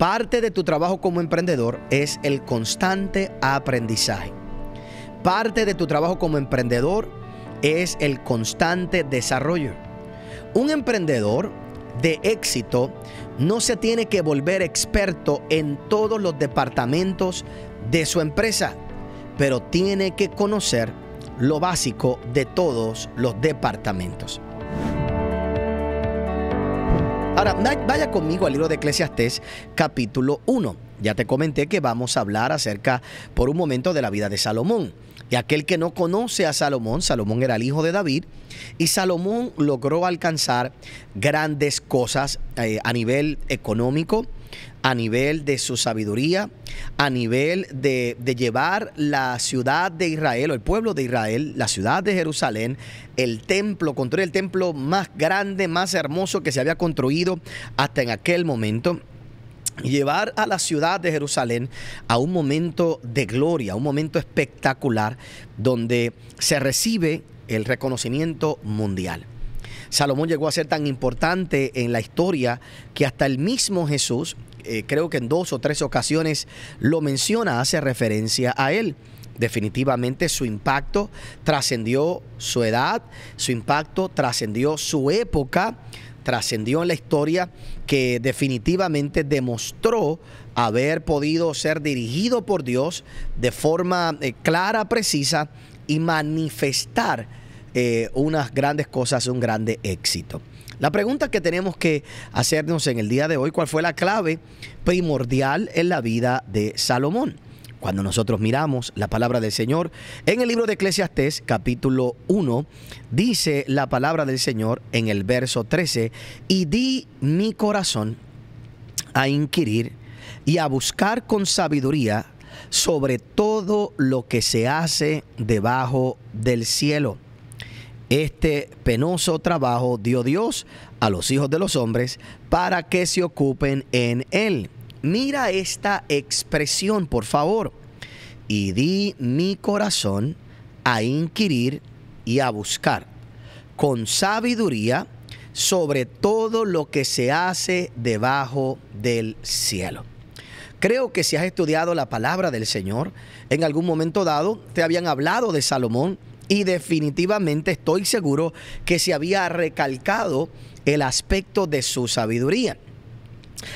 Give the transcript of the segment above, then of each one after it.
Parte de tu trabajo como emprendedor es el constante aprendizaje. Parte de tu trabajo como emprendedor es el constante desarrollo. Un emprendedor de éxito no se tiene que volver experto en todos los departamentos de su empresa, pero tiene que conocer lo básico de todos los departamentos. Ahora, vaya conmigo al libro de Eclesiastés capítulo 1. Ya te comenté que vamos a hablar acerca por un momento de la vida de Salomón. Y aquel que no conoce a Salomón, Salomón era el hijo de David, y Salomón logró alcanzar grandes cosas eh, a nivel económico, a nivel de su sabiduría, a nivel de, llevar la ciudad de Israel, o el pueblo de Israel, la ciudad de Jerusalén, el templo, construir el templo más grande, más hermoso que se había construido hasta en aquel momento. Llevar a la ciudad de Jerusalén a un momento de gloria, un momento espectacular, donde se recibe el reconocimiento mundial. Salomón llegó a ser tan importante en la historia que hasta el mismo Jesús, eh, creo que en dos o tres ocasiones lo menciona, hace referencia a él. Definitivamente su impacto trascendió su edad, su impacto trascendió su época, trascendió en la historia, que definitivamente demostró haber podido ser dirigido por Dios de forma eh, clara, precisa y manifestar eh, unas grandes cosas, un grande éxito. La pregunta que tenemos que hacernos en el día de hoy, ¿cuál fue la clave primordial en la vida de Salomón? Cuando nosotros miramos la palabra del Señor, en el libro de Eclesiastes capítulo 1, dice la palabra del Señor en el verso 13, y di mi corazón a inquirir y a buscar con sabiduría sobre todo lo que se hace debajo del cielo este penoso trabajo dio Dios a los hijos de los hombres para que se ocupen en él. Mira esta expresión, por favor. Y di mi corazón a inquirir y a buscar con sabiduría sobre todo lo que se hace debajo del cielo. Creo que si has estudiado la palabra del Señor, en algún momento dado te habían hablado de Salomón y definitivamente estoy seguro que se había recalcado el aspecto de su sabiduría.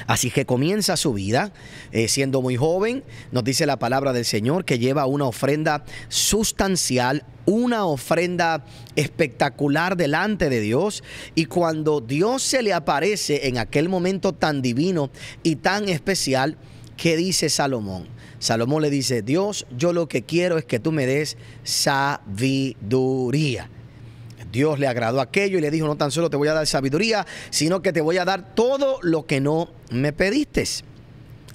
Así que comienza su vida eh, siendo muy joven, nos dice la palabra del Señor que lleva una ofrenda sustancial, una ofrenda espectacular delante de Dios y cuando Dios se le aparece en aquel momento tan divino y tan especial, ¿Qué dice Salomón? Salomón le dice, Dios, yo lo que quiero es que tú me des sabiduría. Dios le agradó aquello y le dijo, no tan solo te voy a dar sabiduría, sino que te voy a dar todo lo que no me pediste.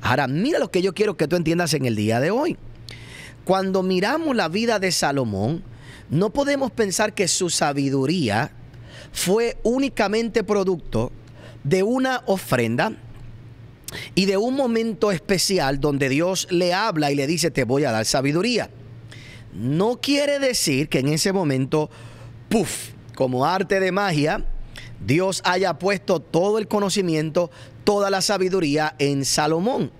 Ahora, mira lo que yo quiero que tú entiendas en el día de hoy. Cuando miramos la vida de Salomón, no podemos pensar que su sabiduría fue únicamente producto de una ofrenda y de un momento especial donde Dios le habla y le dice, te voy a dar sabiduría. No quiere decir que en ese momento, puff, como arte de magia, Dios haya puesto todo el conocimiento, toda la sabiduría en Salomón.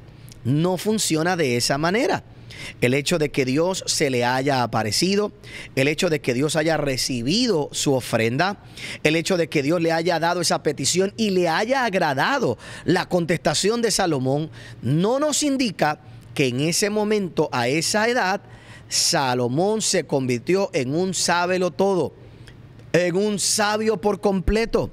No funciona de esa manera el hecho de que Dios se le haya aparecido, el hecho de que Dios haya recibido su ofrenda, el hecho de que Dios le haya dado esa petición y le haya agradado la contestación de Salomón, no nos indica que en ese momento, a esa edad, Salomón se convirtió en un sábelo todo, en un sabio por completo.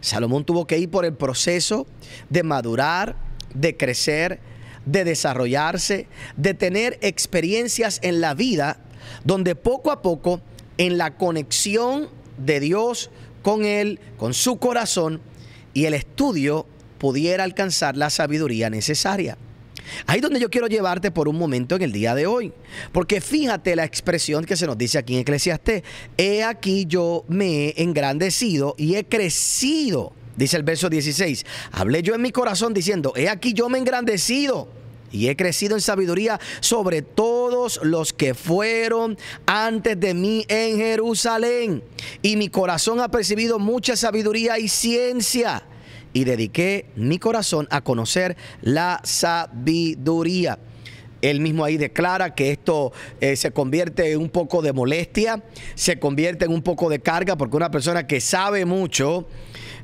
Salomón tuvo que ir por el proceso de madurar, de crecer, de desarrollarse, de tener experiencias en la vida donde poco a poco, en la conexión de Dios con Él, con su corazón y el estudio, pudiera alcanzar la sabiduría necesaria. Ahí es donde yo quiero llevarte por un momento en el día de hoy. Porque fíjate la expresión que se nos dice aquí en Eclesiastés. He aquí yo me he engrandecido y he crecido. Dice el verso 16. Hablé yo en mi corazón diciendo, he aquí yo me he engrandecido y he crecido en sabiduría sobre todos los que fueron antes de mí en Jerusalén. Y mi corazón ha percibido mucha sabiduría y ciencia. Y dediqué mi corazón a conocer la sabiduría. Él mismo ahí declara que esto eh, se convierte en un poco de molestia, se convierte en un poco de carga, porque una persona que sabe mucho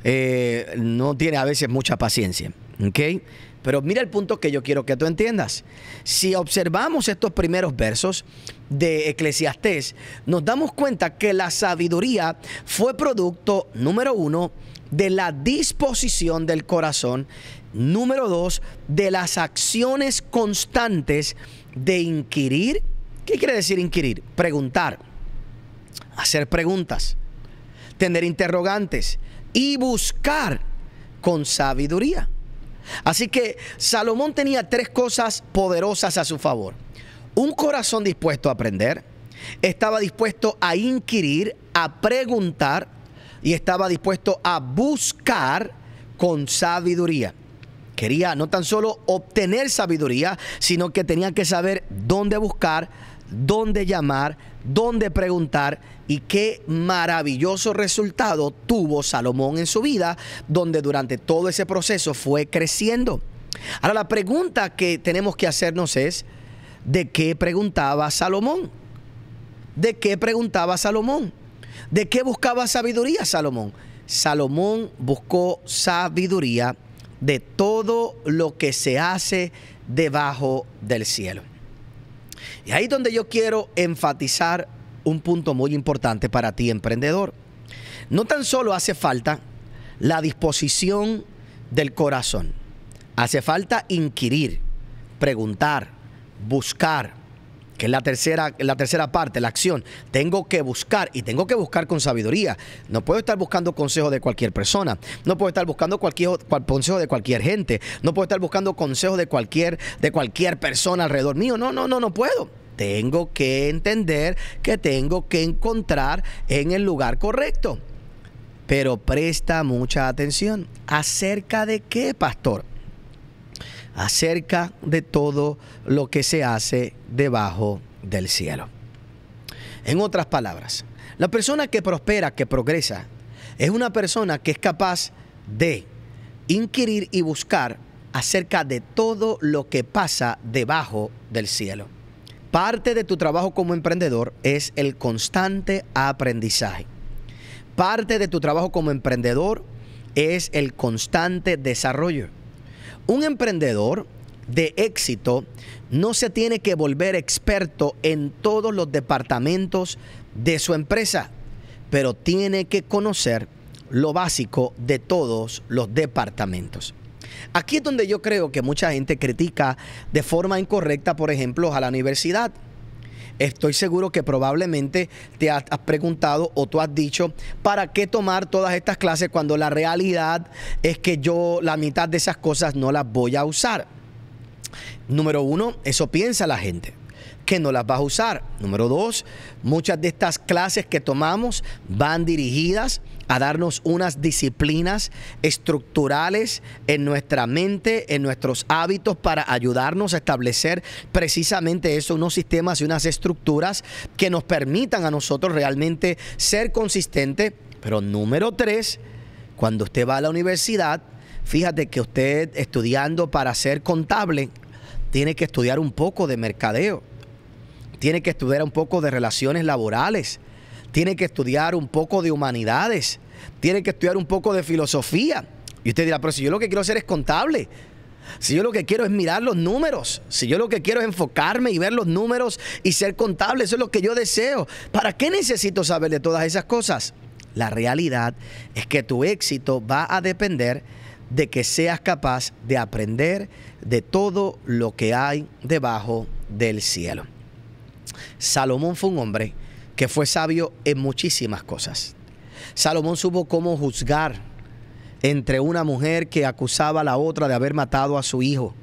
eh, no tiene a veces mucha paciencia. ¿okay? Pero mira el punto que yo quiero que tú entiendas. Si observamos estos primeros versos de Eclesiastés, nos damos cuenta que la sabiduría fue producto, número uno, de la disposición del corazón, número dos, de las acciones constantes de inquirir. ¿Qué quiere decir inquirir? Preguntar, hacer preguntas, tener interrogantes y buscar con sabiduría. Así que Salomón tenía tres cosas poderosas a su favor. Un corazón dispuesto a aprender, estaba dispuesto a inquirir, a preguntar y estaba dispuesto a buscar con sabiduría. Quería no tan solo obtener sabiduría, sino que tenía que saber dónde buscar dónde llamar, dónde preguntar y qué maravilloso resultado tuvo Salomón en su vida, donde durante todo ese proceso fue creciendo. Ahora la pregunta que tenemos que hacernos es, ¿de qué preguntaba Salomón? ¿De qué preguntaba Salomón? ¿De qué buscaba sabiduría Salomón? Salomón buscó sabiduría de todo lo que se hace debajo del cielo. Y ahí es donde yo quiero enfatizar un punto muy importante para ti, emprendedor. No tan solo hace falta la disposición del corazón, hace falta inquirir, preguntar, buscar, que es la tercera, la tercera parte, la acción, tengo que buscar y tengo que buscar con sabiduría. No puedo estar buscando consejos de cualquier persona, no puedo estar buscando cualquier consejo de cualquier gente, no puedo estar buscando consejos de cualquier, de cualquier persona alrededor mío. No, no, no, no puedo tengo que entender que tengo que encontrar en el lugar correcto. Pero presta mucha atención. ¿Acerca de qué, pastor? acerca de todo lo que se hace debajo del cielo. En otras palabras, la persona que prospera, que progresa, es una persona que es capaz de inquirir y buscar acerca de todo lo que pasa debajo del cielo. Parte de tu trabajo como emprendedor es el constante aprendizaje. Parte de tu trabajo como emprendedor es el constante desarrollo. Un emprendedor de éxito no se tiene que volver experto en todos los departamentos de su empresa, pero tiene que conocer lo básico de todos los departamentos. Aquí es donde yo creo que mucha gente critica de forma incorrecta, por ejemplo, a la universidad estoy seguro que probablemente te has, preguntado o tú has dicho, ¿para qué tomar todas estas clases cuando la realidad es que yo la mitad de esas cosas no las voy a usar? Número uno, eso piensa la gente que no las vas a usar. Número dos, muchas de estas clases que tomamos van dirigidas a darnos unas disciplinas estructurales en nuestra mente, en nuestros hábitos, para ayudarnos a establecer precisamente eso, unos sistemas y unas estructuras que nos permitan a nosotros realmente ser consistentes. Pero número tres, cuando usted va a la universidad, fíjate que usted estudiando para ser contable, tiene que estudiar un poco de mercadeo tiene que estudiar un poco de relaciones laborales, tiene que estudiar un poco de humanidades, tiene que estudiar un poco de filosofía. Y usted dirá, pero si yo lo que quiero hacer es contable, si yo lo que quiero es mirar los números, si yo lo que quiero es enfocarme y ver los números y ser contable, eso es lo que yo deseo. ¿Para qué necesito saber de todas esas cosas? La realidad es que tu éxito va a depender de que seas capaz de aprender de todo lo que hay debajo del cielo. Salomón fue un hombre que fue sabio en muchísimas cosas. Salomón supo cómo juzgar entre una mujer que acusaba a la otra de haber matado a su hijo.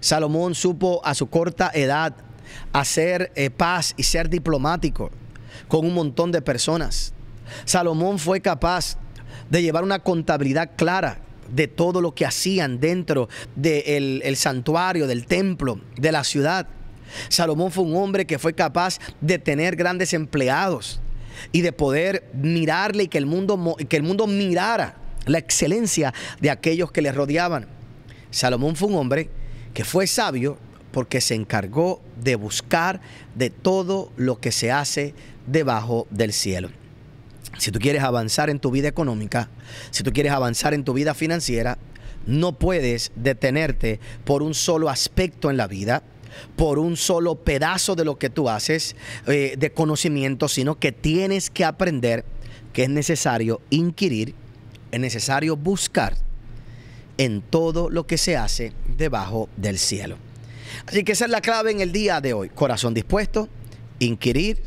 Salomón supo a su corta edad hacer eh, paz y ser diplomático con un montón de personas. Salomón fue capaz de llevar una contabilidad clara de todo lo que hacían dentro del santuario, del templo, de la ciudad. Salomón fue un hombre que fue capaz de tener grandes empleados y de poder mirarle y que el mundo, que el mundo mirara la excelencia de aquellos que le rodeaban. Salomón fue un hombre que fue sabio porque se encargó de buscar de todo lo que se hace debajo del cielo. Si tú quieres avanzar en tu vida económica, si tú quieres avanzar en tu vida financiera, no puedes detenerte por un solo aspecto en la vida por un solo pedazo de lo que tú haces, eh, de conocimiento, sino que tienes que aprender que es necesario inquirir, es necesario buscar en todo lo que se hace debajo del cielo. Así que esa es la clave en el día de hoy. Corazón dispuesto, inquirir,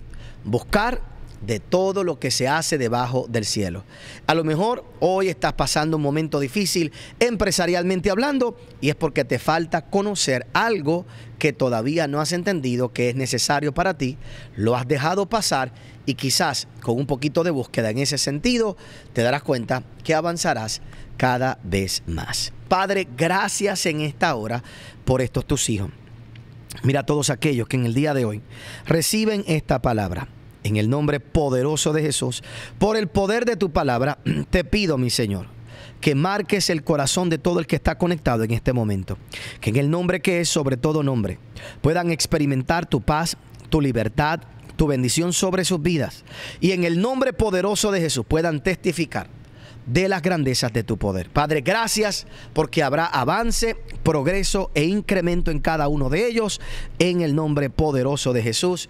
buscar de todo lo que se hace debajo del cielo. A lo mejor hoy estás pasando un momento difícil empresarialmente hablando y es porque te falta conocer algo que todavía no has entendido que es necesario para ti, lo has dejado pasar y quizás con un poquito de búsqueda en ese sentido te darás cuenta que avanzarás cada vez más. Padre, gracias en esta hora por estos tus hijos. Mira a todos aquellos que en el día de hoy reciben esta palabra en el nombre poderoso de Jesús, por el poder de tu palabra, te pido, mi Señor, que marques el corazón de todo el que está conectado en este momento. Que en el nombre que es sobre todo nombre puedan experimentar tu paz, tu libertad, tu bendición sobre sus vidas. Y en el nombre poderoso de Jesús puedan testificar de las grandezas de tu poder. Padre, gracias porque habrá avance, progreso e incremento en cada uno de ellos. En el nombre poderoso de Jesús.